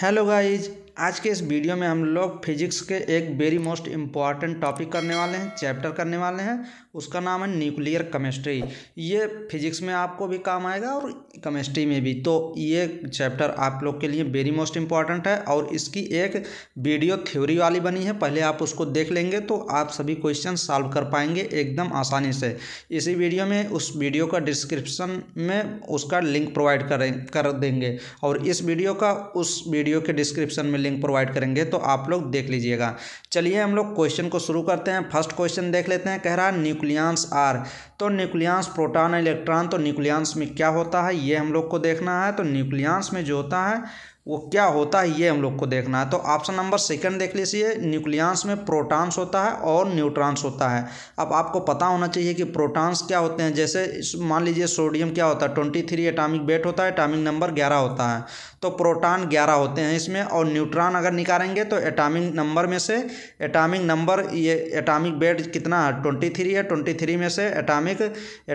hello guys आज के इस वीडियो में हम लोग फिजिक्स के एक वेरी मोस्ट इम्पॉर्टेंट टॉपिक करने वाले हैं चैप्टर करने वाले हैं उसका नाम है न्यूक्लियर केमिस्ट्री ये फिजिक्स में आपको भी काम आएगा और केमिस्ट्री में भी तो ये चैप्टर आप लोग के लिए वेरी मोस्ट इम्पॉर्टेंट है और इसकी एक वीडियो थ्योरी वाली बनी है पहले आप उसको देख लेंगे तो आप सभी क्वेश्चन सॉल्व कर पाएंगे एकदम आसानी से इसी वीडियो में उस वीडियो का डिस्क्रिप्शन में उसका लिंक प्रोवाइड करें कर देंगे और इस वीडियो का उस वीडियो के डिस्क्रिप्शन में लिंक प्रोवाइड करेंगे तो आप लोग देख लीजिएगा चलिए हम लोग क्वेश्चन को शुरू करते हैं फर्स्ट क्वेश्चन देख लेते हैं कह रहा है न्यूक्लियांस आर तो न्यूक्लियांस प्रोटॉन इलेक्ट्रॉन तो न्यूक्लियांस में क्या होता है ये हम लोग को देखना है तो न्यूक्लियांस में जो होता है वो क्या होता है ये हम लोग को देखना है तो ऑप्शन नंबर सेकंड देख लीजिए न्यूक्लियांस में प्रोटॉन्स होता है और न्यूट्रॉन्स होता है अब आपको पता होना चाहिए कि प्रोटॉन्स क्या होते हैं जैसे मान लीजिए सोडियम क्या होता है ट्वेंटी थ्री एटामिक वेट होता है एटामिक नंबर ग्यारह होता है तो प्रोटॉन ग्यारह होते हैं इसमें और न्यूट्रॉन अगर निकालेंगे तो एटामिक नंबर में से एटामिक नंबर ये एटामिक वेट कितना है ट्वेंटी थ्री है ट्वेंटी थ्री में से एटामिक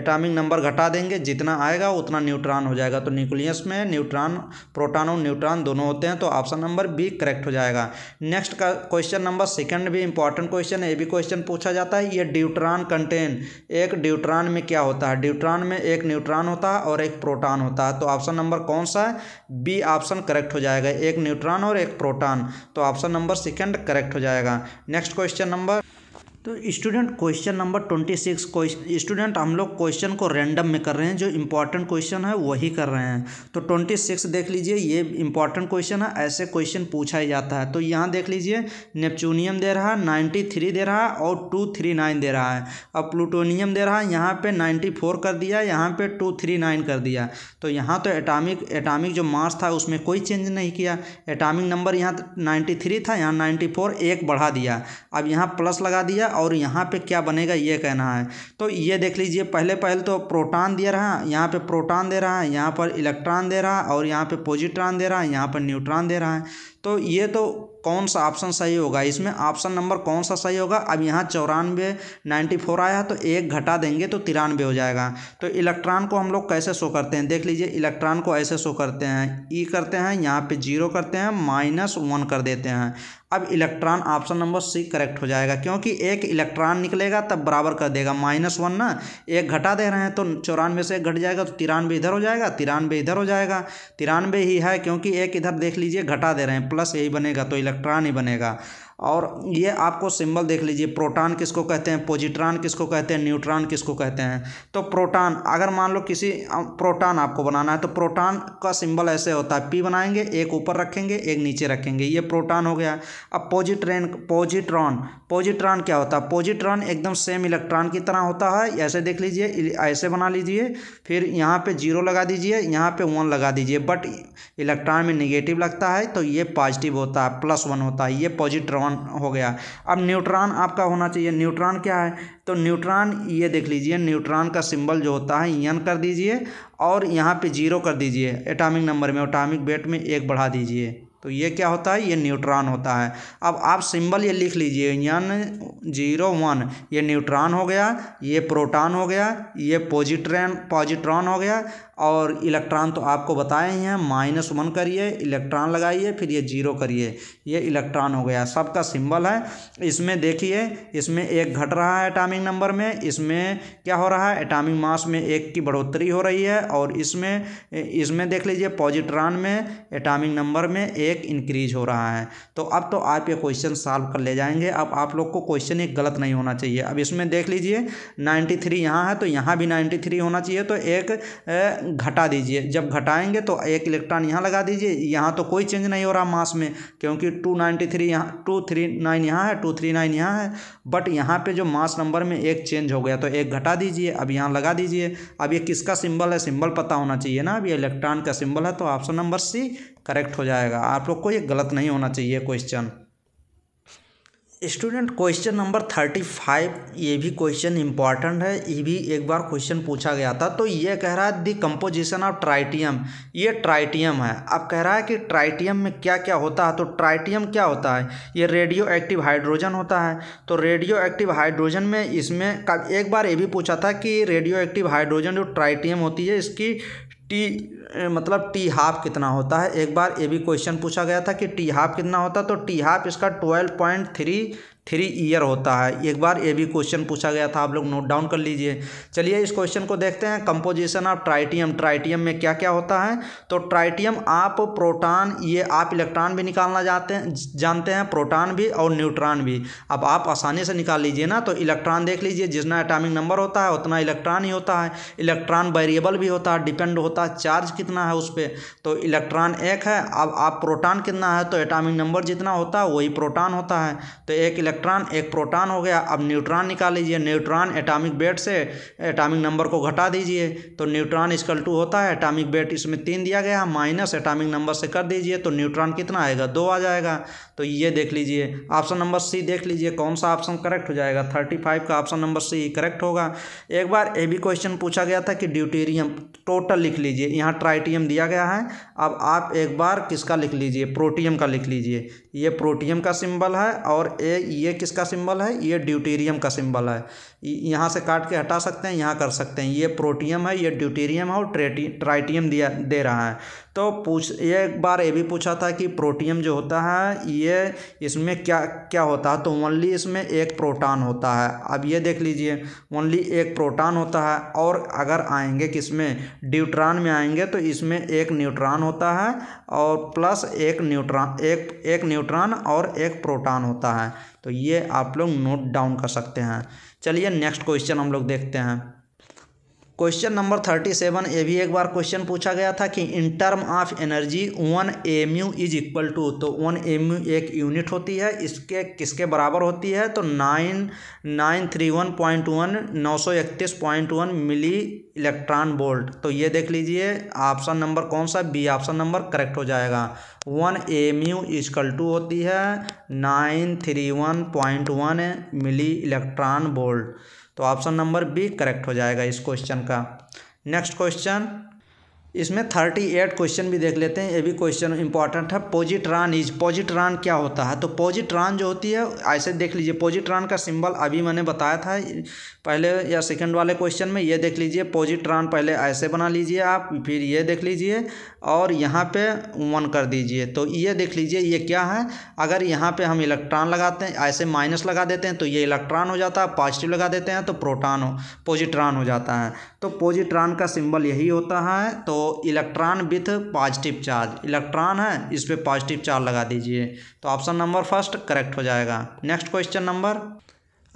एटामिक नंबर घटा देंगे जितना आएगा उतना न्यूट्रॉन हो जाएगा तो न्यूक्लियस में न्यूट्रॉन प्रोटॉन और न्यूट्रॉन दोनों होते हैं तो ऑप्शन नंबर बी करेक्ट हो जाएगा नेक्स्ट का क्वेश्चन नंबर सेकंड भी इंपॉर्टेंट क्वेश्चन है ये भी क्वेश्चन पूछा जाता है ये ड्यूट्रॉन कंटेन एक ड्यूट्रॉन में क्या होता है ड्यूट्रॉन में एक न्यूट्रॉन होता है और एक प्रोटॉन होता है तो ऑप्शन नंबर कौन सा है बी ऑप्शन करेक्ट हो जाएगा एक न्यूट्रॉन और एक प्रोटॉन तो ऑप्शन नंबर सेकेंड करेक्ट हो जाएगा नेक्स्ट क्वेश्चन नंबर तो student question number twenty six student हम लोग क्वेश्चन को रैंडम में कर रहे हैं जो इंपॉर्टेंट क्वेश्चन है वही कर रहे हैं तो ट्वेंटी सिक्स देख लीजिए ये इंपॉर्टेंट क्वेश्चन है ऐसे क्वेश्चन पूछा ही जाता है तो यहाँ देख लीजिए नेपचूनियम दे रहा है नाइन्टी थ्री दे रहा है और टू थ्री नाइन दे रहा है अब प्लूटोनियम दे रहा है यहाँ पर नाइन्टी फोर कर दिया यहाँ पर टू थ्री नाइन कर दिया तो यहाँ तो एटामिक एटामिक जो मार्स था उसमें कोई चेंज नहीं किया एटामिक नंबर यहाँ नाइन्टी थ्री था यहाँ नाइन्टी फोर एक बढ़ा दिया अब यहाँ प्लस लगा दिया और यहाँ पे क्या बनेगा ये कहना है तो ये देख लीजिए पहले पहले तो प्रोटॉन दे रहा यहाँ पे प्रोटॉन दे रहा है यहाँ पर इलेक्ट्रॉन दे रहा है और यहाँ पे पॉजिट्रॉन दे रहा है यहाँ पर न्यूट्रॉन दे रहा है तो ये तो कौन सा ऑप्शन सही होगा इसमें ऑप्शन नंबर कौन सा सही होगा अब यहाँ चौरानवे नाइन्टी फोर आया तो एक घटा देंगे तो तिरानवे हो जाएगा तो इलेक्ट्रॉन को हम लोग कैसे शो करते हैं देख लीजिए इलेक्ट्रॉन को ऐसे शो करते हैं ई करते हैं यहाँ पे जीरो करते हैं माइनस वन कर देते हैं अब electron option number C correct हो जाएगा क्योंकि एक इलेक्ट्रॉन निकलेगा तब बराबर कर देगा माइनस वन ना एक घटा दे रहे हैं तो चौरानवे से एक घट जाएगा तो तिरानवे इधर हो जाएगा तिरानवे इधर हो जाएगा तिरानवे ही है क्योंकि एक इधर देख लीजिए घटा दे रहे हैं प्लस यही बनेगा तो इलेक्ट्रॉन ही बनेगा और ये आपको सिंबल देख लीजिए प्रोटॉन किसको कहते हैं पोजिट्रॉन किसको कहते हैं न्यूट्रॉन किसको कहते हैं तो प्रोटॉन अगर मान लो किसी प्रोटॉन आपको बनाना है तो प्रोटॉन का सिंबल ऐसे होता है पी बनाएंगे एक ऊपर रखेंगे एक नीचे रखेंगे ये प्रोटॉन हो गया अब पोजिट्रेन पोजिट्रॉन पॉजिट्रॉन क्या होता है पॉजिट्रॉन एकदम सेम इलेक्ट्रॉन की तरह होता है ऐसे देख लीजिए ऐसे बना लीजिए फिर यहाँ पे जीरो लगा दीजिए यहाँ पे वन लगा दीजिए बट इलेक्ट्रॉन में निगेटिव लगता है तो ये पॉजिटिव होता है प्लस वन होता है ये पॉजिट्रॉन हो गया अब न्यूट्रॉन आपका होना चाहिए न्यूट्रॉन क्या है तो न्यूट्रॉन ये देख लीजिए न्यूट्रॉन का सिंबल जो होता है यन कर दीजिए और यहाँ पे जीरो कर दीजिए एटामिक नंबर में एटामिक वेट में एक बढ़ा दीजिए तो ये क्या होता है ये न्यूट्रॉन होता है अब आप सिंबल ये लिख लीजिए यन जीरो वन ये न्यूट्रॉन हो गया ये प्रोटॉन हो गया ये पॉजिट्रैन पॉजिट्रॉन हो गया और इलेक्ट्रॉन तो आपको बताए ही हैं माइनस वन करिए इलेक्ट्रॉन लगाइए फिर ये जीरो करिए ये इलेक्ट्रॉन हो गया सबका सिंबल है इसमें देखिए इसमें एक घट रहा है एटॉमिक नंबर में इसमें क्या हो रहा है एटामिक मास में एक की बढ़ोतरी हो रही है और इसमें इसमें देख लीजिए पॉजिट्रॉन में एटामिक नंबर में एक इंक्रीज हो रहा है तो अब तो आप ये क्वेश्चन सॉल्व कर ले जाएंगे अब आप लोग को क्वेश्चन एक गलत नहीं होना चाहिए अब इसमें देख लीजिए नाइन्टी थ्री यहाँ है तो यहाँ भी नाइन्टी थ्री होना चाहिए तो एक घटा दीजिए जब घटाएंगे तो एक इलेक्ट्रॉन यहाँ लगा दीजिए यहाँ तो कोई चेंज नहीं हो रहा मास में क्योंकि टू नाइन्टी थ्री यहाँ टू थ्री नाइन यहाँ है टू थ्री नाइन यहाँ है बट यहाँ पे जो मास नंबर में एक चेंज हो गया तो एक घटा दीजिए अब यहाँ लगा दीजिए अब ये किसका सिम्बल है सिंबल पता होना चाहिए ना अब ये इलेक्ट्रॉन का सिम्बल है तो ऑप्शन नंबर सी करेक्ट हो जाएगा आप लोग को ये गलत नहीं होना चाहिए question student question number thirty five ये भी क्वेश्चन इंपॉर्टेंट है ये भी एक बार क्वेश्चन पूछा गया था तो ये कह रहा है दी कंपोजिशन ऑफ ट्राइटियम ये ट्राइटियम है अब कह रहा है कि ट्राइटियम में क्या क्या होता है तो ट्राइटियम क्या होता है ये रेडियो एक्टिव हाइड्रोजन होता है तो रेडियो एक्टिव हाइड्रोजन में इसमें एक बार ये भी पूछा था कि रेडियो एक्टिव हाइड्रोजन जो ट्राइटियम होती है इसकी टी मतलब टी हाफ कितना होता है एक बार ये भी क्वेश्चन पूछा गया था कि टी हाफ कितना होता है तो टी हाफ इसका twelve point three three year होता है एक बार ये भी क्वेश्चन पूछा गया था आप लोग नोट डाउन कर लीजिए चलिए इस क्वेश्चन को देखते हैं कंपोजिशन ऑफ ट्राइटियम ट्राइटियम में क्या क्या होता है तो ट्राइटियम आप प्रोटॉन ये आप इलेक्ट्रॉन भी निकालना जाते हैं जानते हैं प्रोटॉन भी और न्यूट्रॉन भी अब आप आसानी से निकाल लीजिए ना तो इलेक्ट्रॉन देख लीजिए जितना एटामिक नंबर होता है उतना इलेक्ट्रॉन ही होता है इलेक्ट्रॉन वेरिएबल भी होता है डिपेंड होता है चार्ज कितना है उस पर तो इलेक्ट्रॉन एक है अब आप प्रोटॉन कितना है तो एटामिक नंबर जितना होता है वही प्रोटॉन होता है तो एक इलेक्ट्रॉन एक प्रोटॉन हो गया अब न्यूट्रॉन निकाल लीजिए न्यूट्रॉन एटॉमिक वेट से एटॉमिक नंबर को घटा दीजिए तो न्यूट्रॉन इसकल टू होता है एटॉमिक वेट इसमें तीन दिया गया माइनस एटॉमिक नंबर से कर दीजिए तो न्यूट्रॉन कितना आएगा दो आ जाएगा तो ये देख लीजिए ऑप्शन नंबर सी देख लीजिए कौन सा ऑप्शन करेक्ट हो जाएगा थर्टी फाइव का ऑप्शन नंबर सी करेक्ट होगा एक बार ए भी क्वेश्चन पूछा गया था कि ड्यूटेरियम टोटल लिख लीजिए यहाँ ट्राइटियम दिया गया है अब आप एक बार किसका लिख लीजिए प्रोटियम का लिख लीजिए ये प्रोटियम का सिंबल है और ए ये ये किसका सिंबल है ये ड्यूटेरियम का सिंबल है यहाँ से काट के हटा सकते हैं यहाँ कर सकते हैं ये प्रोटियम है ये ड्यूटेरियम है और ट्रेटी ट्राइटियम दिया दे रहा है तो पूछ ये एक बार ये भी पूछा था कि प्रोटियम जो होता है ये इसमें क्या क्या होता है तो ओनली इसमें एक प्रोटान होता है अब ये देख लीजिए ओनली एक प्रोटान होता है और अगर आएंगे किसमें ड्यूट्रान में आएंगे तो इसमें एक न्यूट्रॉन होता है और प्लस एक न्यूट्रॉन एक एक न्यूट्रॉन और एक प्रोटान होता है तो ये आप लोग नोट डाउन कर सकते हैं चलिए नेक्स्ट क्वेश्चन हम लोग देखते हैं क्वेश्चन नंबर थर्टी सेवन ये भी एक बार क्वेश्चन पूछा गया था कि in term of energy one M U is equal to तो वन एम यू एक यूनिट होती है इसके किसके बराबर होती है तो nine nine three one point one नौ सौ इकतीस पॉइंट वन मिली इलेक्ट्रॉन वोल्ट तो ये देख लीजिए ऑप्शन नंबर कौन सा बी ऑप्शन नंबर करेक्ट हो जाएगा one M U is equal to होती है nine three one point one milli electron volt तो ऑप्शन नंबर बी करेक्ट हो जाएगा इस क्वेश्चन का नेक्स्ट क्वेश्चन इसमें थर्टी एट क्वेश्चन भी देख लेते हैं ये भी क्वेश्चन इंपॉर्टेंट है पोजिट्रान इज पोजिट्रान क्या होता है तो पोजिट्रान जो होती है ऐसे देख लीजिए पोजिट्रान का सिंबल अभी मैंने बताया था पहले या सेकंड वाले क्वेश्चन में ये देख लीजिए पॉजिट्रॉन पहले ऐसे बना लीजिए आप फिर ये देख लीजिए और यहाँ पे वन कर दीजिए तो ये देख लीजिए ये क्या है अगर यहाँ पे हम इलेक्ट्रॉन लगाते हैं ऐसे माइनस लगा देते हैं तो ये इलेक्ट्रॉन हो जाता है पॉजिटिव लगा देते हैं तो प्रोटॉन हो पॉजिट्रॉन हो जाता है तो पॉजिट्रॉन का सिंबल यही होता है तो electron with positive charge electron है इस पर पॉजिटिव चार्ज लगा दीजिए तो ऑप्शन नंबर फर्स्ट करेक्ट हो जाएगा नेक्स्ट क्वेश्चन नंबर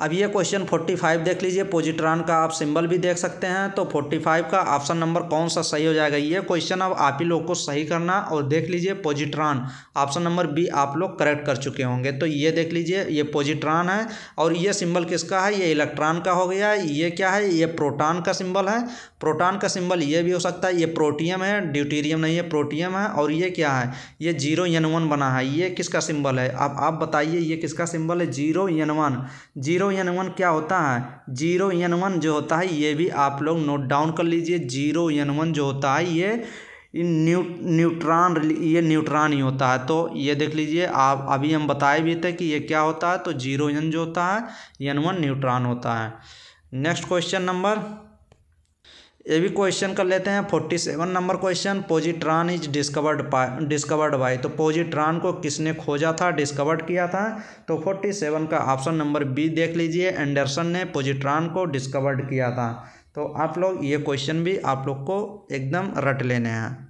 अब ये क्वेश्चन 45 देख लीजिए पोजिट्रॉन का आप सिंबल भी देख सकते हैं तो 45 का ऑप्शन नंबर कौन सा सही हो जाएगा ये क्वेश्चन अब आप ही लोग को सही करना और देख लीजिए पोजिट्रॉन ऑप्शन नंबर बी आप लोग करेक्ट कर चुके होंगे तो ये देख लीजिए ये पोजिट्रॉन है और ये सिंबल किसका है ये इलेक्ट्रॉन का हो गया ये क्या है ये प्रोटॉन का सिंबल है प्रोटॉन का सिंबल ये भी हो सकता है ये प्रोटियम है ड्यूटीरियम नहीं है प्रोटियम है और ये क्या है ये जीरो यन वन बना है ये किसका सिंबल है अब आप बताइए ये किसका सिंबल है zero n one zero N one क्या होता है जीरो एन वन जो होता है ये भी आप लोग नोट डाउन कर लीजिए जीरो एन वन जो होता है ये न्यू न्यूट्रॉन ये न्यूट्रॉन ही होता है तो ये देख लीजिए आप अभी हम बताए भी थे कि ये क्या होता है तो जीरो एन जो होता है एन वन न्यूट्रॉन होता है नेक्स्ट क्वेश्चन नंबर ये भी क्वेश्चन कर लेते हैं forty seven number question positron is discovered discovered by तो पोजिट्रॉन को किसने खोजा था डिस्कवर्ड किया था तो फोर्टी सेवन का ऑप्शन नंबर बी देख लीजिए एंडरसन ने पोजिट्रॉन को डिस्कवर्ड किया था तो आप लोग ये क्वेश्चन भी आप लोग को एकदम रट लेने हैं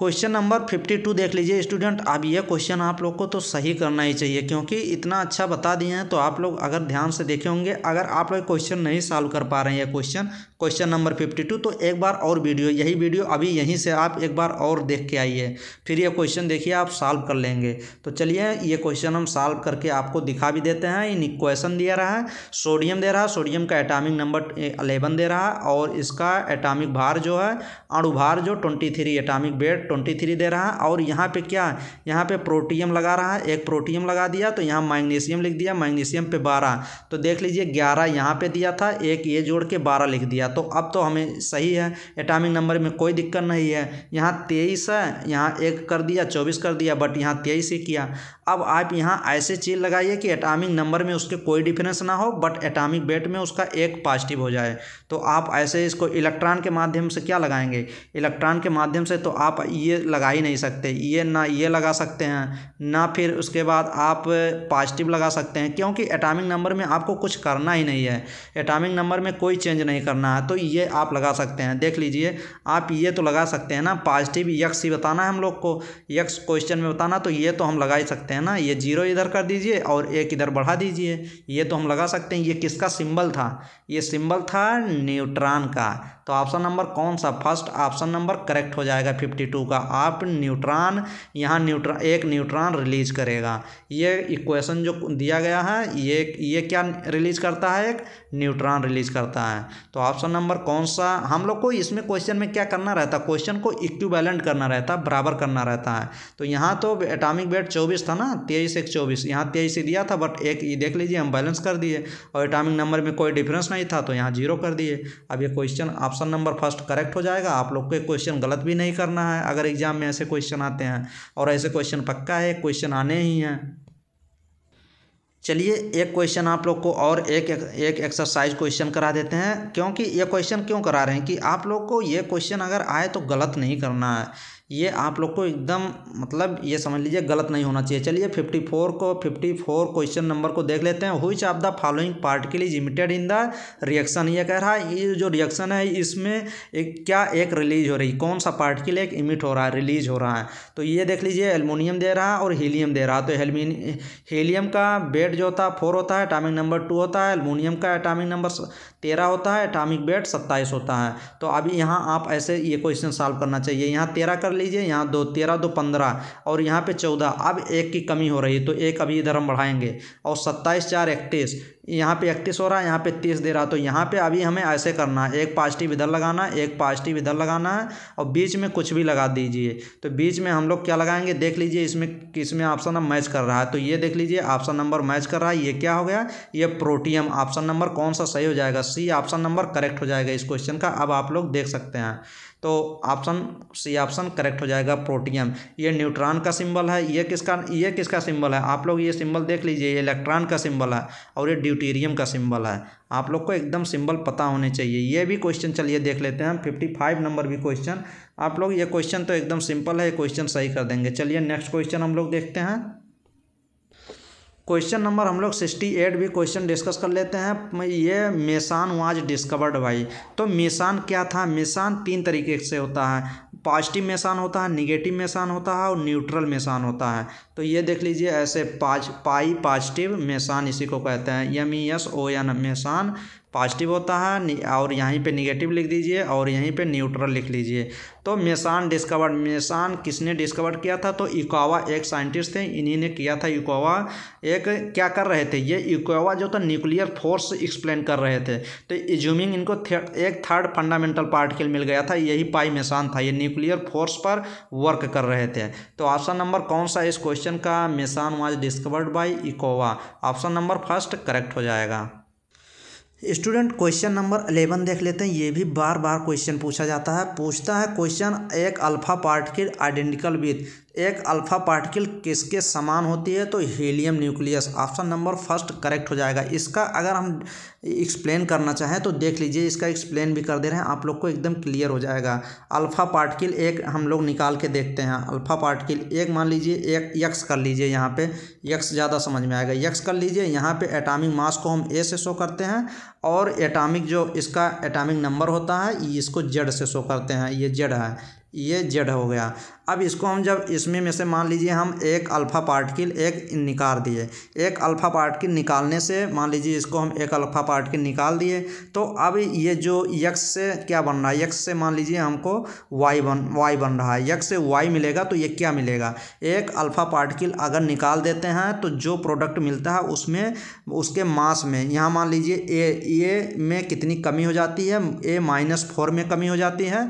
क्वेश्चन नंबर फिफ्टी टू देख लीजिए स्टूडेंट अब ये क्वेश्चन आप लोग को तो सही करना ही चाहिए क्योंकि इतना अच्छा बता दिए हैं तो आप लोग अगर ध्यान से देखे होंगे अगर आप लोग क्वेश्चन नहीं सॉल्व कर पा रहे हैं ये question question number fifty two तो एक बार और वीडियो यही वीडियो अभी यहीं से आप एक बार और देख के आइए फिर ये क्वेश्चन देखिए आप सॉल्व कर लेंगे तो चलिए ये क्वेश्चन हम सॉल्व करके आपको दिखा भी देते हैं इन क्वेश्चन दिया रहा है सोडियम दे रहा है सोडियम का एटामिक नंबर अलेवन दे रहा है और इसका एटामिक भार जो है अणुभार जो twenty three atomic weight twenty three दे रहा है और यहाँ पे क्या है यहाँ पे प्रोटियम लगा रहा है एक प्रोटियम लगा दिया तो यहाँ मैग्नीशियम लिख दिया मैग्नीशियम पे बारह तो देख लीजिए ग्यारह यहाँ पे दिया था एक ये जोड़ के बारह लिख दिया तो अब तो हमें सही है एटामिक नंबर में कोई दिक्कत नहीं है यहाँ तेईस है यहाँ एक कर दिया चौबीस कर दिया बट यहाँ तेईस ही किया अब आप यहाँ ऐसे चीज़ लगाइए कि एटामिक नंबर में उसके कोई डिफरेंस ना हो बट एटामिक वेट में उसका एक पॉजिटिव हो जाए तो आप ऐसे इसको इलेक्ट्रॉन के माध्यम से क्या लगाएंगे इलेक्ट्रॉन के माध्यम से तो आप ये लगा ही नहीं सकते ये ना ये लगा सकते हैं ना फिर उसके बाद आप पॉजिटिव लगा सकते हैं क्योंकि एटामिक नंबर में आपको कुछ करना ही नहीं है एटामिक नंबर में कोई चेंज नहीं करना है तो ये आप लगा सकते हैं देख लीजिए आप ये तो लगा सकते हैं ना पॉजिटिव यक्स ही बताना है हम लोग को यक्स क्वेश्चन में बताना तो ये तो हम लगा ही सकते हैं ना ये जीरो इधर कर दीजिए और एक इधर बढ़ा दीजिए ये तो हम लगा सकते हैं ये किसका सिंबल था ये सिंबल था न्यूट्रॉन का तो ऑप्शन नंबर कौन सा फर्स्ट ऑप्शन नंबर करेक्ट हो जाएगा फिफ्टी टू का आप न्यूट्रॉन यहाँ न्यूट्रॉन एक न्यूट्रॉन रिलीज करेगा ये इक्वेशन जो दिया गया है ये ये क्या रिलीज करता है एक न्यूट्रॉन रिलीज करता है तो ऑप्शन नंबर कौन सा हम लोग को इसमें क्वेश्चन में क्या करना रहता है क्वेश्चन को इक्विवेलेंट करना रहता है बराबर करना रहता है तो यहाँ तो एटॉमिक वेट चौबीस था ना तेईस एक चौबीस यहाँ तेईस ही दिया था बट एक देख लीजिए हम बैलेंस कर दिए और एटॉमिक नंबर में कोई डिफरेंस नहीं था तो यहाँ जीरो कर दिए अब ये question option number first correct हो जाएगा आप लोग को क्वेश्चन गलत भी नहीं करना है अगर एग्जाम में ऐसे क्वेश्चन आते हैं और ऐसे क्वेश्चन पक्का है क्वेश्चन आने ही हैं चलिए एक क्वेश्चन आप लोग को और एक एक एक्सरसाइज क्वेश्चन करा देते हैं क्योंकि ये क्वेश्चन क्यों करा रहे हैं कि आप लोग को ये क्वेश्चन अगर आए तो गलत नहीं करना है ये आप लोग को एकदम मतलब ये समझ लीजिए गलत नहीं होना चाहिए चलिए 54 को 54 क्वेश्चन नंबर को देख लेते हैं which of the following particle is emitted in the reaction ये कह रहा है ये जो रिएक्शन है इसमें एक क्या एक रिलीज हो रही कौन सा पार्टिकल एक इमिट हो रहा है रिलीज हो रहा है तो ये देख लीजिए एलमोनियम दे रहा है और हीलियम दे रहा है तो हेलमिन हीलियम का बेड जो होता है फोर होता है एटामिक नंबर टू होता है एलमोनियम का एटामिक नंबर तेरह होता है एटामिक वेट सत्ताईस होता है तो अभी यहाँ आप ऐसे ये क्वेश्चन सॉल्व करना चाहिए यहाँ तेरह कर लीजिए यहाँ दो तेरह दो पंद्रह और यहाँ पे चौदह अब एक की कमी हो रही है तो एक अभी इधर हम बढ़ाएंगे और सत्ताईस चार इकतीस यहाँ पे इकतीस हो रहा है यहाँ पे तीस दे रहा है तो यहाँ पे अभी हमें ऐसे करना है एक पॉजिटिव इधर लगाना है एक पॉजिटिव इधर लगाना है और बीच में कुछ भी लगा दीजिए तो बीच में हम लोग क्या लगाएंगे देख लीजिए इसमें किस में ऑप्शन अब मैच कर रहा है तो ये देख लीजिए ऑप्शन नंबर मैच कर रहा है ये क्या हो गया ये प्रोटियम ऑप्शन नंबर कौन सा सही हो जाएगा सी ऑप्शन नंबर करेक्ट हो जाएगा इस क्वेश्चन का अब आप लोग देख सकते हैं तो ऑप्शन सी ऑप्शन करेक्ट हो जाएगा प्रोटियम ये न्यूट्रॉन का सिंबल है ये किसका ये किसका सिंबल है आप लोग ये सिंबल देख लीजिए ये इलेक्ट्रॉन का सिंबल है और ये ड्यूटेरियम का सिंबल है आप लोग को एकदम सिंबल पता होने चाहिए ये भी क्वेश्चन चलिए देख लेते हैं फिफ्टी फाइव नंबर भी क्वेश्चन आप लोग ये क्वेश्चन तो एकदम सिंपल है क्वेश्चन सही कर देंगे चलिए नेक्स्ट क्वेश्चन हम लोग देखते हैं क्वेश्चन नंबर हम लोग सिक्सटी एट भी क्वेश्चन डिस्कस कर लेते हैं ये मेसान वाज डिस्कवर्ड भाई तो मेसान क्या था मेसान तीन तरीके से होता है पॉजिटिव मेसान होता है निगेटिव मेसान होता है और न्यूट्रल मेसान होता है तो ये देख लीजिए ऐसे पाज पाई पॉजिटिव मेसान इसी को कहते हैं M E S O N meson positive होता है और यहीं पे निगेटिव लिख दीजिए और यहीं पे न्यूट्रल लिख लीजिए तो मेसान डिस्कवर्ड मेसान किसने डिस्कवर किया था तो इकोवा एक साइंटिस्ट थे इन्हीं ने किया था इकोवा एक क्या कर रहे थे ये इकोवा जो था न्यूक्लियर फोर्स एक्सप्लेन कर रहे थे तो इज्यूमिंग इनको एक थर्ड फंडामेंटल पार्टिकल मिल गया था यही पाई मेसान था ये न्यूक्लियर फोर्स पर वर्क कर रहे थे तो ऑप्शन नंबर कौन सा इस क्वेश्चन का meson was discovered by Yukawa option number first correct हो जाएगा स्टूडेंट क्वेश्चन नंबर अलेवन देख लेते हैं ये भी बार बार क्वेश्चन पूछा जाता है पूछता है क्वेश्चन एक अल्फा पार्ट के आइडेंटिकल विथ एक अल्फा पार्टिकल किसके समान होती है तो helium nucleus option number first correct हो जाएगा इसका अगर हम एक्सप्लेन करना चाहें तो देख लीजिए इसका एक्सप्लेन भी कर दे रहे हैं आप लोग को एकदम क्लियर हो जाएगा अल्फा पार्टिकल एक हम लोग निकाल के देखते हैं अल्फा पार्टिकल एक मान लीजिए एक यक्स कर लीजिए यहाँ पे यक्स ज़्यादा समझ में आएगा यक्स कर लीजिए यहाँ पे एटामिक मास को हम ए से शो करते हैं और एटॉमिक जो इसका एटॉमिक नंबर होता है इसको जेड से शो करते हैं ये जेड है ये जेड हो गया अब इसको हम जब इसमें में से मान लीजिए हम एक अल्फ़ा पार्टिकल एक निकाल दिए एक अल्फ़ा पार्टिकल निकालने से मान लीजिए इसको हम एक अल्फ़ा पार्टिकल निकाल दिए तो अब ये जो यक्स से क्या बन रहा है यक्स से मान लीजिए हमको वाई बन वाई बन रहा है यक्स से वाई मिलेगा तो ये क्या मिलेगा एक अल्फ़ा पार्टिकल अगर निकाल देते हैं तो जो प्रोडक्ट मिलता है उसमें उसके मास में यहाँ मान लीजिए ए ए में कितनी कमी हो जाती है ए माइनस फोर में कमी हो जाती है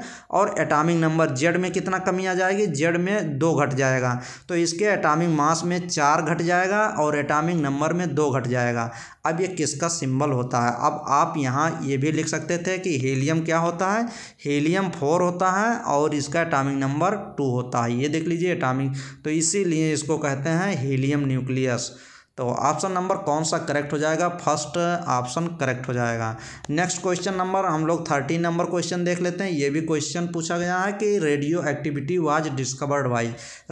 और एटामिक नंबर जेड में कितना कमी आ जाएगी जेड में दो घट जाएगा तो इसके एटॉमिक मास में चार घट जाएगा और एटामिक नंबर में दो घट जाएगा अब ये किसका सिंबल होता है अब आप यहाँ ये भी लिख सकते थे कि हीलियम क्या होता है हीलियम फोर होता है और इसका एटामिक नंबर टू होता है ये देख लीजिए एटामिक तो इसीलिए इसको कहते हैं हीलियम न्यूक्लियस तो ऑप्शन नंबर कौन सा करेक्ट हो जाएगा फर्स्ट ऑप्शन करेक्ट हो जाएगा नेक्स्ट क्वेश्चन नंबर हम लोग थर्टीन नंबर क्वेश्चन देख लेते हैं ये भी क्वेश्चन पूछा गया है कि radioactivity was discovered by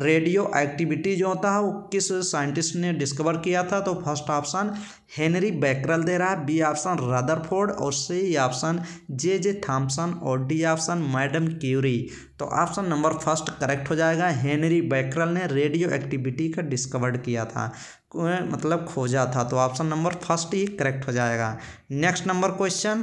radioactivity जो होता है वो किस साइंटिस्ट ने डिस्कवर किया था तो फर्स्ट ऑप्शन हेनरी बैकरल दे रहा है बी ऑप्शन रदरफोर्ड और C option J J Thomson और डी ऑप्शन मैडम क्यूरी तो ऑप्शन नंबर फर्स्ट करेक्ट हो जाएगा हेनरी बैकरल ने रेडियो एक्टिविटी का डिस्कवर्ड किया था मतलब खोजा था तो ऑप्शन नंबर फर्स्ट ही करेक्ट हो जाएगा next number question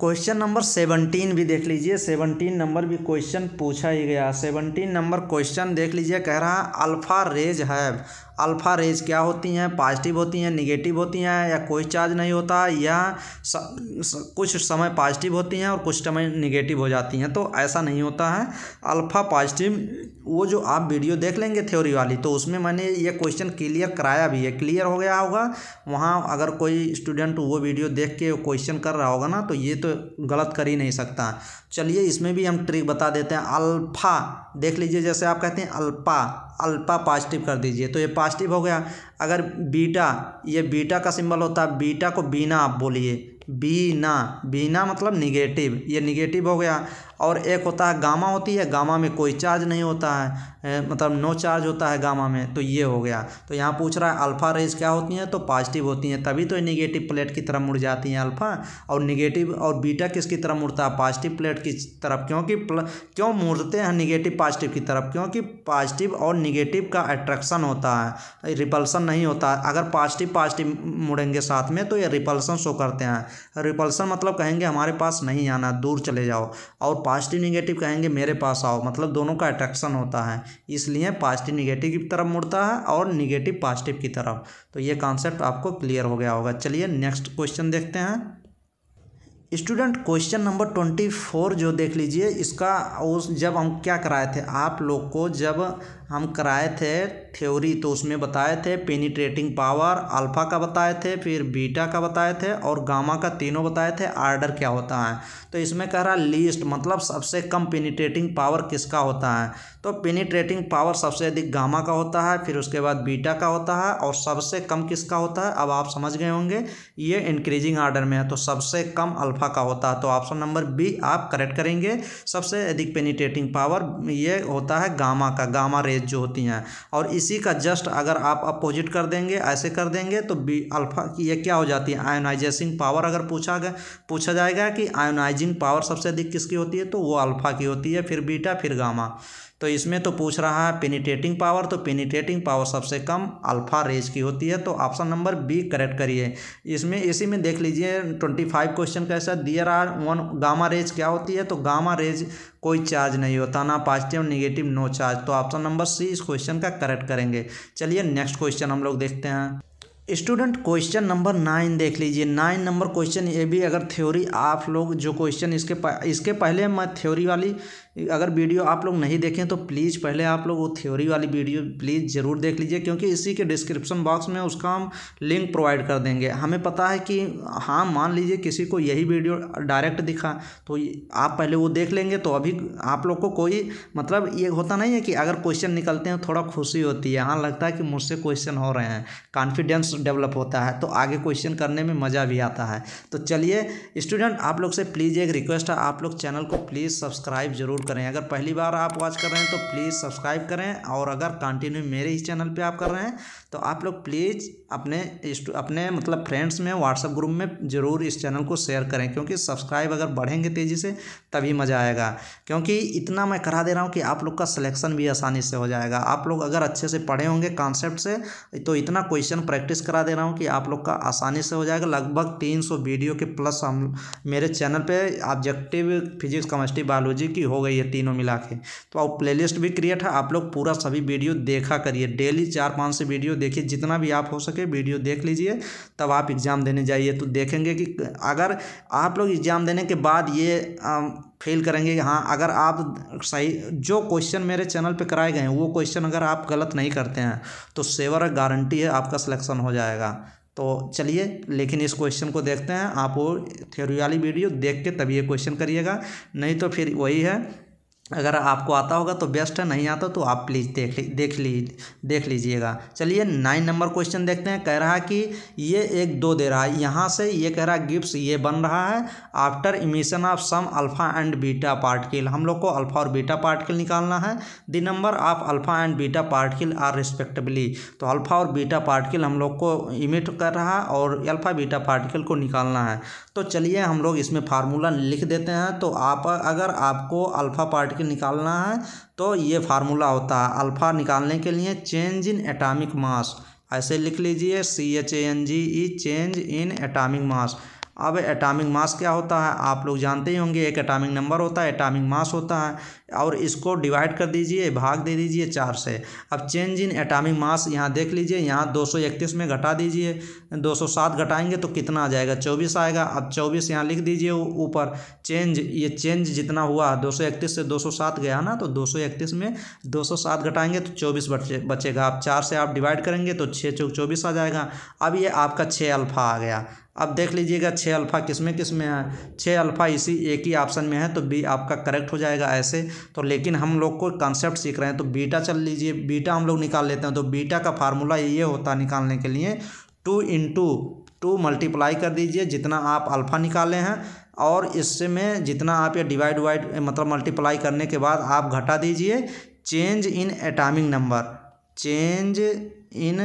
question number seventeen भी देख लीजिए सेवनटीन नंबर भी क्वेश्चन पूछा ही गया सेवनटीन नंबर क्वेश्चन देख लीजिए कह रहा है alpha rays have alpha rays क्या होती हैं पॉजिटिव होती हैं निगेटिव होती हैं या कोई चार्ज नहीं होता या स, स, कुछ समय पॉजिटिव होती हैं और कुछ समय निगेटिव हो जाती हैं तो ऐसा नहीं होता है अल्फ़ा पॉजिटिव वो जो आप वीडियो देख लेंगे थ्योरी वाली तो उसमें मैंने ये क्वेश्चन क्लियर कराया भी है क्लियर हो गया होगा वहाँ अगर कोई स्टूडेंट वो वीडियो देख के क्वेश्चन कर रहा होगा ना तो ये तो गलत कर ही नहीं सकता चलिए इसमें भी हम ट्रिक बता देते हैं अल्फ़ा देख लीजिए जैसे आप कहते हैं अल्फ़ा अल्पा पॉजिटिव कर दीजिए तो ये पॉजिटिव हो गया अगर बीटा ये बीटा का सिंबल होता है बीटा को बीना आप बोलिए बीना बीना मतलब निगेटिव ये निगेटिव हो गया और एक होता है गामा होती है गामा में कोई चार्ज नहीं होता है मतलब नो चार्ज होता है गामा में तो ये हो गया तो यहाँ पूछ रहा है अल्फ़ा रेज क्या होती हैं तो पॉजिटिव होती हैं तभी तो निगेटिव प्लेट की तरफ मुड़ जाती हैं अल्फ़ा और निगेटिव और बीटा किसकी तरफ मुड़ता है पॉजिटिव प्लेट की तरफ क्योंकि क्यों मुड़ते हैं निगेटिव पॉजिटिव की तरफ क्योंकि पॉजिटिव और निगेटिव का अट्रैक्शन होता है रिपल्सन नहीं होता अगर पॉजिटिव पॉजिटिव मुड़ेंगे साथ में तो ये रिपल्सन शो करते हैं रिपल्सन मतलब कहेंगे हमारे पास नहीं आना दूर चले जाओ और पॉजिटिव निगेटिव कहेंगे मेरे पास आओ मतलब दोनों का अट्रैक्शन होता है इसलिए पॉजिटिव निगेटिव की तरफ मुड़ता है और निगेटिव पॉजिटिव की तरफ तो ये कॉन्सेप्ट आपको क्लियर हो गया होगा चलिए नेक्स्ट क्वेश्चन देखते हैं student question number twenty four जो देख लीजिए इसका उस जब हम क्या कराए थे आप लोग को जब हम कराए थे थ्योरी तो उसमें बताए थे पेनिट्रेटिंग पावर अल्फ़ा का बताए थे फिर बीटा का बताए थे और गामा का तीनों बताए थे आर्डर क्या होता है तो इसमें कह रहा लीस्ट मतलब सबसे कम पेनिट्रेटिंग पावर किसका होता है तो पेनिट्रेटिंग पावर सबसे अधिक गामा का होता है फिर उसके बाद बीटा का होता है और सबसे कम किसका होता है अब आप समझ गए होंगे ये इंक्रीजिंग आर्डर में है तो सबसे कम अल्फ़ा का होता है तो ऑप्शन नंबर बी आप करेक्ट करेंगे सबसे अधिक पेनिट्रेटिंग पावर ये होता है गामा का गामा रेज वेज जो होती हैं और इसी का जस्ट अगर आप अपोजिट कर देंगे ऐसे कर देंगे तो बी अल्फा की ये क्या हो जाती है आयोनाइजेसिंग पावर अगर पूछा गया पूछा जाएगा कि आयोनाइजिंग पावर सबसे अधिक किसकी होती है तो वो अल्फा की होती है फिर बीटा फिर गामा तो इसमें तो पूछ रहा है पेनिटेटिंग पावर तो पेनिटेटिंग पावर सबसे कम अल्फा रेज की होती है तो ऑप्शन नंबर बी करेक्ट करिए इसमें इसी में देख लीजिए ट्वेंटी फाइव क्वेश्चन कैसा दिया रहा वन गामा रेज क्या होती है तो गामा रेज कोई चार्ज नहीं होता ना पॉजिटिव निगेटिव नो चार्ज तो ऑप्शन नंबर सी इस क्वेश्चन का करेक्ट करेंगे चलिए नेक्स्ट क्वेश्चन हम लोग देखते हैं स्टूडेंट क्वेश्चन नंबर नाइन देख लीजिए नाइन नंबर क्वेश्चन ये भी अगर थ्योरी आप लोग जो क्वेश्चन इसके इसके पहले मैं थ्योरी वाली अगर वीडियो आप लोग नहीं देखें तो प्लीज़ पहले आप लोग वो थ्योरी वाली वीडियो प्लीज़ ज़रूर देख लीजिए क्योंकि इसी के डिस्क्रिप्शन बॉक्स में उसका हम लिंक प्रोवाइड कर देंगे हमें पता है कि हाँ मान लीजिए किसी को यही वीडियो डायरेक्ट दिखा तो आप पहले वो देख लेंगे तो अभी आप लोग को कोई मतलब ये होता नहीं है कि अगर क्वेश्चन निकलते हैं थोड़ा खुशी होती है हाँ लगता है कि मुझसे क्वेश्चन हो रहे हैं कॉन्फिडेंस डेवलप होता है तो आगे क्वेश्चन करने में मज़ा भी आता है तो चलिए स्टूडेंट आप लोग से प्लीज़ एक रिक्वेस्ट है आप लोग चैनल को प्लीज़ सब्सक्राइब ज़रूर जरूर करें अगर पहली बार आप वॉच कर रहे हैं तो प्लीज़ सब्सक्राइब करें और अगर कंटिन्यू मेरे ही चैनल पे आप कर रहे हैं तो आप लोग प्लीज़ अपने अपने मतलब फ्रेंड्स में व्हाट्सएप ग्रुप में ज़रूर इस चैनल को शेयर करें क्योंकि सब्सक्राइब अगर बढ़ेंगे तेज़ी से तभी मज़ा आएगा क्योंकि इतना मैं करा दे रहा हूँ कि आप लोग का सलेक्शन भी आसानी से हो जाएगा आप लोग अगर अच्छे से पढ़े होंगे कॉन्सेप्ट से तो इतना क्वेश्चन प्रैक्टिस करा दे रहा हूँ कि आप लोग का आसानी से हो जाएगा लगभग तीन वीडियो के प्लस हम मेरे चैनल पर ऑब्जेक्टिव फिजिक्स केमिस्ट्री बायोलॉजी की हो गई है ये तीनों मिला के तो आप प्लेलिस्ट भी क्रिएट है आप लोग पूरा सभी वीडियो देखा करिए डेली चार पाँच से वीडियो देखिए जितना भी आप हो सके वीडियो देख लीजिए तब आप एग्ज़ाम देने जाइए तो देखेंगे कि अगर आप लोग एग्ज़ाम देने के बाद ये फील करेंगे कि हाँ अगर आप सही जो क्वेश्चन मेरे चैनल पे कराए गए हैं वो क्वेश्चन अगर आप गलत नहीं करते हैं तो सेवर गारंटी है आपका सिलेक्शन हो जाएगा तो चलिए लेकिन इस क्वेश्चन को देखते हैं आप वो थ्योरी वाली वीडियो देख के तभी ये क्वेश्चन करिएगा नहीं तो फिर वही है अगर आपको आता होगा तो बेस्ट है नहीं आता तो आप प्लीज़ देख ली देख ली देख लीजिएगा चलिए नाइन नंबर क्वेश्चन देखते हैं कह रहा है कि ये एक दो दे रहा है यहाँ से ये कह रहा है गिप्स ये बन रहा है after emission of some alpha and beta particle हम लोग को अल्फ़ा और बीटा पार्टिकल निकालना है the number of alpha and beta particle are respectively तो अल्फ़ा और बीटा पार्टिकल हम लोग को इमिट कर रहा है और अल्फ़ा बीटा पार्टिकल को निकालना है तो चलिए हम लोग इसमें फार्मूला लिख देते हैं तो आप अगर आपको अल्फ़ा पार्टिकल निकालना है तो ये फार्मूला होता है अल्फ़ा निकालने के लिए चेंज इन एटामिक मास ऐसे लिख लीजिए C H A N G E change in atomic mass अब एटामिक मास क्या होता है आप लोग जानते ही होंगे एक एटॉमिक नंबर होता है एटॉमिक मास होता है और इसको डिवाइड कर दीजिए भाग दे दीजिए चार से अब चेंज इन एटॉमिक मास यहाँ देख लीजिए यहाँ 231 में घटा दीजिए 207 घटाएंगे तो कितना आ जाएगा 24 आएगा अब 24 यहाँ लिख दीजिए ऊपर चेंज ये चेंज जितना हुआ 231 से 207 गया ना तो 231 में 207 घटाएंगे तो 24 बचे बचेगा अब चार से आप डिवाइड करेंगे तो छः चौक चौबीस आ जाएगा अब ये आपका छः अल्फ़ा आ गया अब देख लीजिएगा छः अल्फ़ा किस में किस में है छः अल्फ़ा इसी एक ही ऑप्शन में है तो बी आपका करेक्ट हो जाएगा ऐसे तो लेकिन हम लोग को कंसेप्ट सीख रहे हैं तो बीटा चल लीजिए बीटा हम लोग निकाल लेते हैं तो बीटा का फार्मूला ये होता है निकालने के लिए टू इन टू मल्टीप्लाई कर दीजिए जितना आप अल्फ़ा निकाले हैं और इससे में जितना आप ये डिवाइड वाइड मतलब मल्टीप्लाई करने के बाद आप घटा दीजिए change in atomic number change in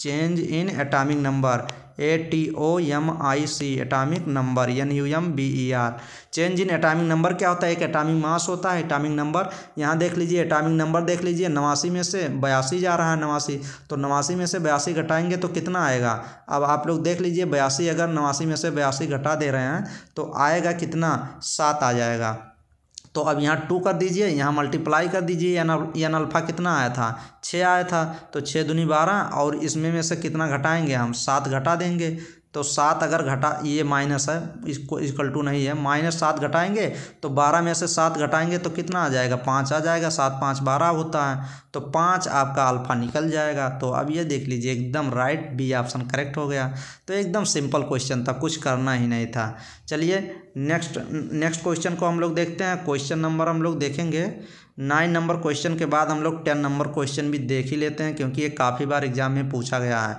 change in atomic number A T O M I C atomic number N U M B E R change in atomic number क्या होता है एक एटामिक मास होता है एटामिक नंबर यहाँ देख लीजिए atomic number देख लीजिए नवासी में से बयासी जा रहा है नवासी तो नवासी में से बयासी घटाएंगे तो कितना आएगा अब आप लोग देख लीजिए बयासी अगर नवासी में से बयासी घटा दे रहे हैं तो आएगा कितना सात आ जाएगा तो अब यहाँ टू कर दीजिए यहाँ मल्टीप्लाई कर दीजिए एन एन अल्फ़ा कितना आया था छः आया था तो छः दूनी बारह और इसमें में से कितना घटाएंगे हम सात घटा देंगे तो सात अगर घटा ये माइनस है इसको इक्वल टू नहीं है माइनस सात घटाएंगे तो बारह में से सात घटाएंगे तो कितना आ जाएगा पाँच आ जाएगा सात पाँच बारह होता है तो पाँच आपका अल्फ़ा निकल जाएगा तो अब ये देख लीजिए एकदम राइट बी ऑप्शन करेक्ट हो गया तो एकदम सिंपल क्वेश्चन था कुछ करना ही नहीं था चलिए नेक्स्ट नेक्स्ट क्वेश्चन को हम लोग देखते हैं क्वेश्चन नंबर हम लोग देखेंगे नाइन नंबर क्वेश्चन के बाद हम लोग टेन नंबर क्वेश्चन भी देख ही लेते हैं क्योंकि ये काफ़ी बार एग्जाम में पूछा गया है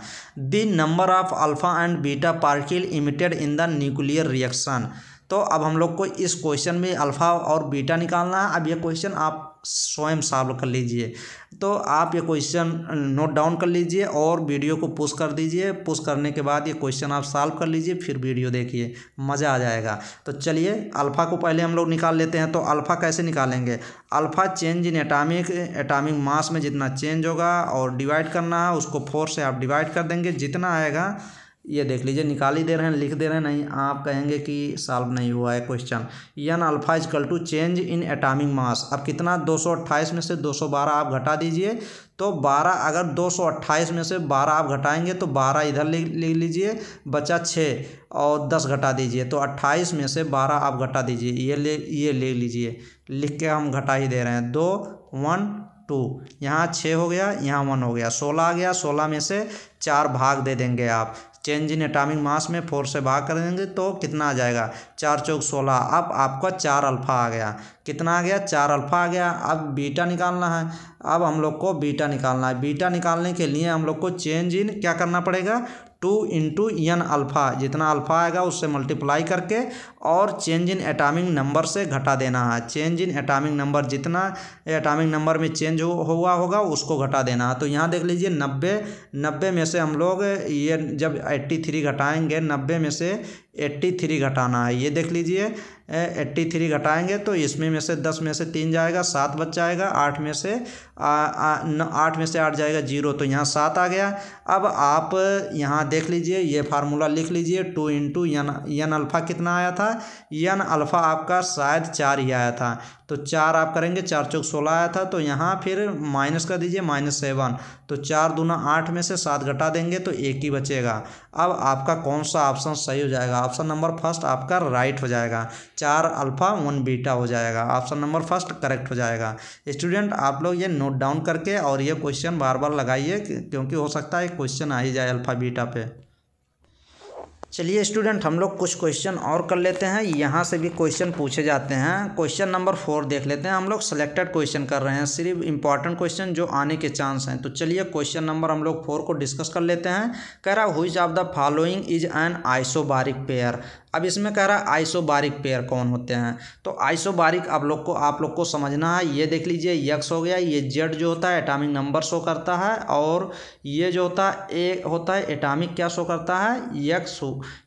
the number of alpha and beta particle emitted in the nuclear reaction तो अब हम लोग को इस क्वेश्चन में अल्फ़ा और बीटा निकालना है अब ये क्वेश्चन आप स्वयं सॉल्व कर लीजिए तो आप ये क्वेश्चन नोट डाउन कर लीजिए और वीडियो को पुश कर दीजिए पुश करने के बाद ये क्वेश्चन आप सॉल्व कर लीजिए फिर वीडियो देखिए मज़ा आ जाएगा तो चलिए अल्फ़ा को पहले हम लोग निकाल लेते हैं तो अल्फ़ा कैसे निकालेंगे alpha change in atomic atomic mass में जितना चेंज होगा और डिवाइड करना है उसको फोर से आप डिवाइड कर देंगे जितना आएगा ये देख लीजिए निकाल ही दे रहे हैं लिख दे रहे हैं नहीं आप कहेंगे कि सॉल्व नहीं हुआ है question n alpha equal to change in atomic mass अब कितना 228 में से 212 आप घटा दीजिए तो 12 अगर 228 में से 12 आप घटाएंगे तो 12 इधर लिख लीजिए बचा 6 और 10 घटा दीजिए तो 28 में से 12 आप घटा दीजिए ये ले ये ले लीजिए लिख के हम घटा ही दे रहे हैं दो वन टू यहाँ छः हो गया यहाँ वन हो गया सोलह आ गया सोलह में से चार भाग दे देंगे आप चेंज इन एटामिक मास में फोर से भाग कर देंगे तो कितना आ जाएगा चार चौक सोलह अब आपका चार अल्फ़ा आ गया कितना आ गया चार अल्फ़ा आ गया अब बीटा निकालना है अब हम लोग को बीटा निकालना है बीटा निकालने के लिए हम लोग को चेंज इन क्या करना पड़ेगा टू इंटू एन अल्फ़ा जितना अल्फ़ा आएगा उससे मल्टीप्लाई करके और चेंज इन एटामिक नंबर से घटा देना है चेंज इन एटामिक नंबर जितना एटॉमिक नंबर में चेंज हो, हुआ होगा उसको घटा देना है तो यहाँ देख लीजिए नब्बे नब्बे में से हम लोग ये जब एट्टी थ्री घटाएँगे नब्बे में से एट्टी थ्री घटाना है ये देख लीजिए एट्टी थ्री घटाएंगे तो इसमें में से दस में से तीन जाएगा सात बच जाएगा आठ में से आठ में से आठ जाएगा जीरो तो यहाँ सात आ गया अब आप यहाँ देख लीजिए ये फार्मूला लिख लीजिए two into n n alpha कितना आया था यन अल्फ़ा आपका शायद चार ही आया था तो चार आप करेंगे चार चौक सोलह आया था तो यहाँ फिर माइनस कर दीजिए माइनस सेवन तो चार दूना आठ में से सात घटा देंगे तो एक ही बचेगा अब आपका कौन सा ऑप्शन सही हो जाएगा ऑप्शन नंबर फर्स्ट आपका राइट हो जाएगा चार अल्फ़ा वन बीटा हो जाएगा ऑप्शन नंबर फर्स्ट करेक्ट हो जाएगा स्टूडेंट आप लोग ये नोट डाउन करके और ये क्वेश्चन बार बार लगाइए क्योंकि हो सकता है क्वेश्चन आ ही जाए अल्फ़ा बीटा पे चलिए स्टूडेंट हम लोग कुछ क्वेश्चन और कर लेते हैं यहाँ से भी क्वेश्चन पूछे जाते हैं क्वेश्चन नंबर फोर देख लेते हैं हम लोग सेलेक्टेड क्वेश्चन कर रहे हैं सिर्फ इंपॉर्टेंट क्वेश्चन जो आने के चांस हैं तो चलिए क्वेश्चन नंबर हम लोग फोर को डिस्कस कर लेते हैं कह रहा which of the following is an isobaric pair अब इसमें कह रहा है आइसोबारिक पेयर कौन होते हैं तो आइसोबारिक आप लोग को आप लोग को समझना है ये देख लीजिए यक्स हो गया ये जेड जो होता है एटामिक नंबर शो करता है और ये जो होता है ए होता है एटामिक क्या शो करता है यक्स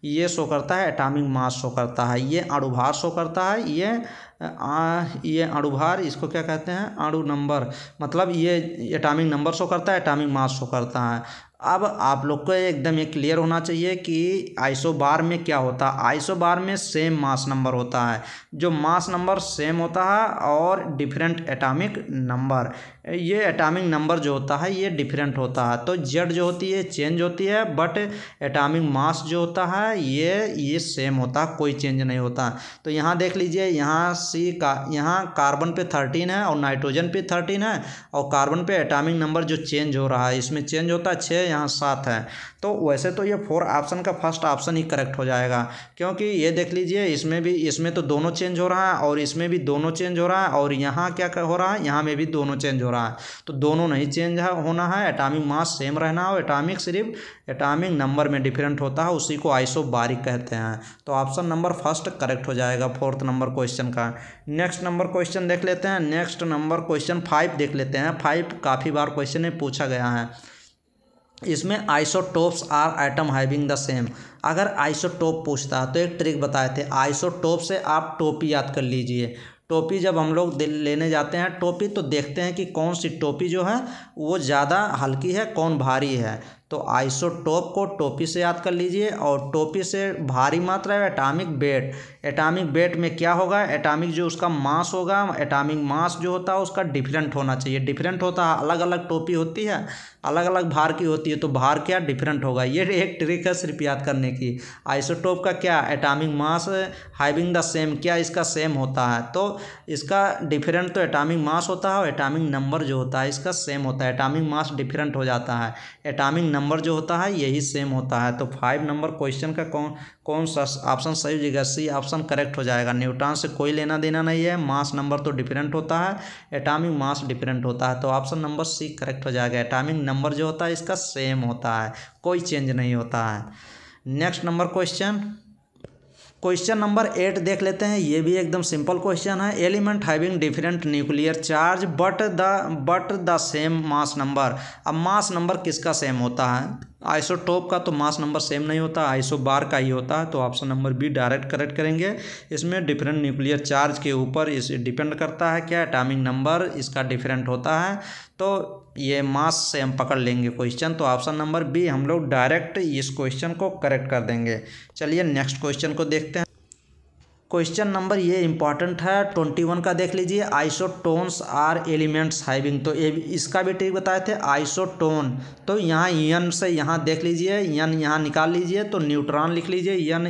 ये शो करता है एटामिक मास शो करता है ये अणुभार शो करता है ये आ, ये अणुभार इसको क्या कहते हैं अणु नंबर मतलब ये एटामिक नंबर शो करता है एटामिक मास शो करता है अब आप लोग को एकदम ये क्लियर होना चाहिए कि आइसो बार में क्या होता है आइसो बार में सेम मास नंबर होता है जो मास नंबर सेम होता है और डिफरेंट एटॉमिक नंबर ये एटॉमिक नंबर जो होता है ये डिफरेंट होता है तो जेड जो होती है चेंज होती है बट एटॉमिक मास जो होता है ये ये सेम होता है कोई चेंज नहीं होता तो यहाँ देख लीजिए यहाँ सी का यहाँ कार्बन पे थर्टीन है और नाइट्रोजन पे थर्टीन है और कार्बन पे एटॉमिक नंबर जो चेंज हो रहा है इसमें चेंज होता है छः यहाँ सात है तो वैसे तो ये फोर ऑप्शन का फर्स्ट ऑप्शन ही करेक्ट हो जाएगा क्योंकि ये देख लीजिए इसमें भी इसमें तो दोनों चेंज हो रहा है और इसमें भी दोनों चेंज हो रहा है और यहाँ क्या हो रहा है यहाँ में भी दोनों चेंज हो रहा है तो दोनों नहीं चेंज होना है एटामिक मास सेम रहना है एटामिक सिर्फ एटामिक नंबर में डिफरेंट होता है उसी को आइसो कहते हैं तो ऑप्शन नंबर फर्स्ट करेक्ट हो जाएगा फोर्थ नंबर क्वेश्चन का नेक्स्ट नंबर क्वेश्चन देख लेते हैं नेक्स्ट नंबर क्वेश्चन फाइव देख लेते हैं फाइव काफ़ी बार क्वेश्चन पूछा गया है इसमें isotopes are atom having the same अगर आइसोटोप पूछता तो एक ट्रिक बताए थे आइसोटोप से आप टोपी याद कर लीजिए टोपी जब हम लोग लेने जाते हैं टोपी तो देखते हैं कि कौन सी टोपी जो है वो ज़्यादा हल्की है कौन भारी है तो आइसोटोप को टोपी से याद कर लीजिए और टोपी से भारी मात्रा है एटामिक बेट एटामिक वेट में क्या होगा एटामिक जो उसका मास होगा एटामिक मास जो होता है उसका डिफरेंट होना चाहिए डिफरेंट होता है अलग अलग टोपी होती है अलग अलग भार की होती है तो भार क्या डिफरेंट होगा ये एक ट्रिक है सिर्फ याद करने की आइसोटोप का क्या atomic mass having the same क्या इसका सेम होता है तो इसका डिफरेंट तो एटामिक मास होता है और एटामिक नंबर जो होता है इसका सेम होता है एटामिक मास डिफरेंट हो जाता है एटामिक नंबर जो होता है यही सेम होता है तो फाइव नंबर क्वेश्चन का कौन कौन सा ऑप्शन सही हो जाएगा सी ऑप्शन करेक्ट हो जाएगा न्यूट्रॉन से कोई लेना देना नहीं है मास नंबर तो डिफरेंट होता है एटामिक मास डिफरेंट होता है तो ऑप्शन नंबर सी करेक्ट हो जाएगा एटामिक नंबर जो होता है इसका सेम होता है कोई चेंज नहीं होता है next number question question number eight देख लेते हैं ये भी एकदम सिंपल क्वेश्चन है element having different nuclear charge but the but the same mass number अब मास नंबर किसका सेम होता है आइसोटोप का तो मास नंबर सेम नहीं होता आइसो बार का ही होता है तो option number B direct correct करेंगे इसमें डिफरेंट न्यूक्लियर चार्ज के ऊपर इस डिपेंड करता है क्या टाइमिंग नंबर इसका डिफरेंट होता है तो ये मास से हम पकड़ लेंगे क्वेश्चन तो ऑप्शन नंबर बी हम लोग डायरेक्ट इस क्वेश्चन को करेक्ट कर देंगे चलिए नेक्स्ट क्वेश्चन को देखते हैं क्वेश्चन नंबर ये इंपॉर्टेंट है ट्वेंटी वन का देख लीजिए आइसोटोन्स आर एलिमेंट्स हैविंग तो ये इसका भी ट्रिक बताए थे आइसोटोन तो यहाँ यन से यहाँ देख लीजिए यन यहाँ निकाल लीजिए तो न्यूट्रॉन लिख लीजिए N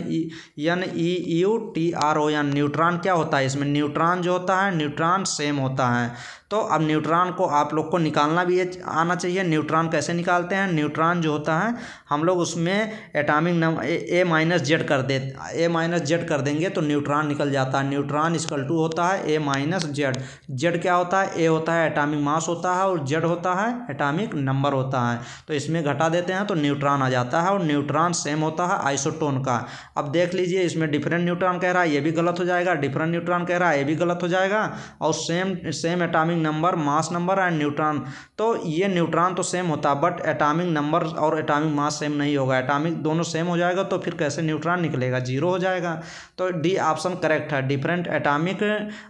N E U T R O N neutron क्या होता है इसमें न्यूट्रॉन जो होता है न्यूट्रॉन सेम होता है तो अब न्यूट्रॉन को आप लोग को निकालना भी आना चाहिए न्यूट्रॉन कैसे निकालते हैं न्यूट्रॉन जो होता है हम लोग उसमें atomic number A minus Z कर दे ए माइनस जेड कर देंगे तो न्यूट्रॉन निकल जाता है न्यूट्रॉन इसकल टू होता है ए माइनस जेड जेड क्या होता है ए होता है एटामिक मास होता है और जेड होता है एटामिक नंबर होता है तो इसमें घटा देते हैं तो न्यूट्रॉन आ जाता है और न्यूट्रॉन सेम होता है आइसोटोन का अब देख लीजिए इसमें डिफरेंट न्यूट्रॉन कह रहा है ये भी गलत हो जाएगा डिफरेंट न्यूट्रॉन कह रहा है ये भी गलत हो जाएगा और same same atomic atomic number mass number and neutron तो ये न्यूट्रॉन तो सेम होता है बट एटॉमिक नंबर और एटॉमिक मास सेम नहीं होगा एटॉमिक दोनों सेम हो जाएगा तो फिर कैसे न्यूट्रॉन निकलेगा जीरो हो जाएगा तो डी ऑप्शन करेक्ट है different atomic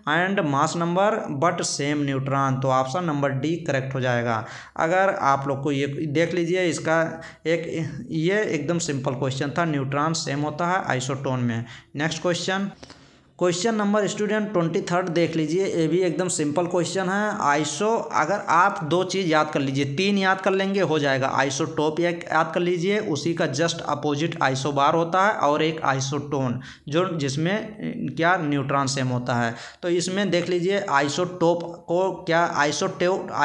and mass number but same neutron तो ऑप्शन नंबर डी करेक्ट हो जाएगा अगर आप लोग को ये देख लीजिए इसका एक ये एकदम सिंपल क्वेश्चन था न्यूट्रॉन सेम होता है आइसोटोन में next question question number student twenty third देख लीजिए ये भी एकदम सिंपल क्वेश्चन है आइसो अगर आप दो चीज़ याद कर लीजिए तीन याद कर लेंगे हो जाएगा आइसोटोप याद कर लीजिए उसी का जस्ट अपोजिट आइसोबार होता है और एक आइसोटोन जो जिसमें क्या न्यूट्रॉन सेम होता है तो इसमें देख लीजिए आइसोटोप को क्या आइसो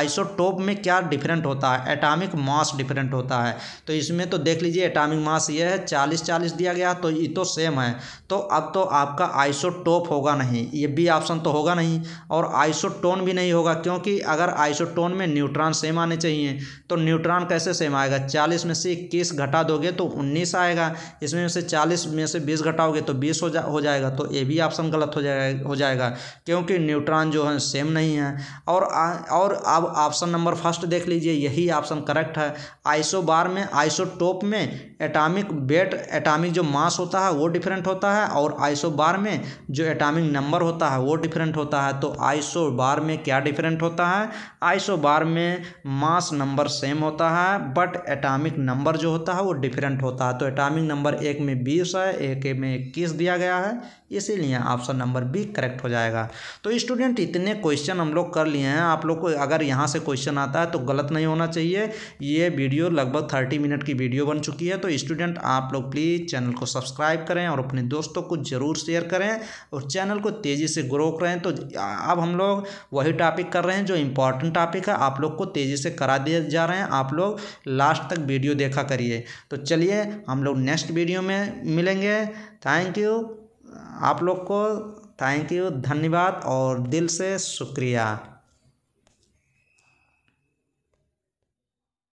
आइसोटोप में क्या डिफरेंट होता है एटामिक मास डिफरेंट होता है तो इसमें तो देख लीजिए एटामिक मास ये है चालीस चालीस दिया गया तो ये तो सेम है तो अब तो आपका आइसो आइसोटोप होगा नहीं ये बी ऑप्शन तो होगा नहीं और आइसोटोन भी नहीं होगा क्योंकि अगर आइसोटोन में न्यूट्रॉन सेम आने चाहिए तो न्यूट्रॉन कैसे सेम आएगा चालीस में से इक्कीस घटा दोगे तो उन्नीस आएगा इसमें से चालीस में से बीस घटाओगे तो बीस हो जा हो जाएगा तो ए भी ऑप्शन गलत हो जाएगा हो जाएगा क्योंकि न्यूट्रॉन जो है सेम नहीं है और आ, और अब ऑप्शन नंबर फर्स्ट देख लीजिए यही ऑप्शन करेक्ट है आइसोबार में आइसोटोप में एटामिक वेट एटामिक जो मास होता है वो डिफरेंट होता है और आइसोबार में जो एटामिक नंबर होता है वो डिफरेंट होता है तो आइसो बार में क्या डिफरेंट होता है आइसो बार में मास नंबर सेम होता है बट एटामिक नंबर जो होता है वो डिफरेंट होता है तो एटामिक नंबर एक में बीस है एक में इक्कीस दिया गया है इसीलिए ऑप्शन नंबर बी करेक्ट हो जाएगा तो स्टूडेंट इतने क्वेश्चन हम लोग कर लिए हैं आप लोग को अगर यहाँ से क्वेश्चन आता है तो गलत नहीं होना चाहिए ये वीडियो लगभग थर्टी मिनट की वीडियो बन चुकी है तो स्टूडेंट आप लोग प्लीज़ चैनल को सब्सक्राइब करें और अपने दोस्तों को ज़रूर शेयर करें और चैनल को तेज़ी से ग्रो करें तो अब हम लोग वही टॉपिक कर रहे हैं जो इंपॉर्टेंट टॉपिक है आप लोग को तेज़ी से करा दिए जा रहे हैं आप लोग लास्ट तक वीडियो देखा करिए तो चलिए हम लोग नेक्स्ट वीडियो में मिलेंगे थैंक यू आप लोग को थैंक यू धन्यवाद और दिल से शुक्रिया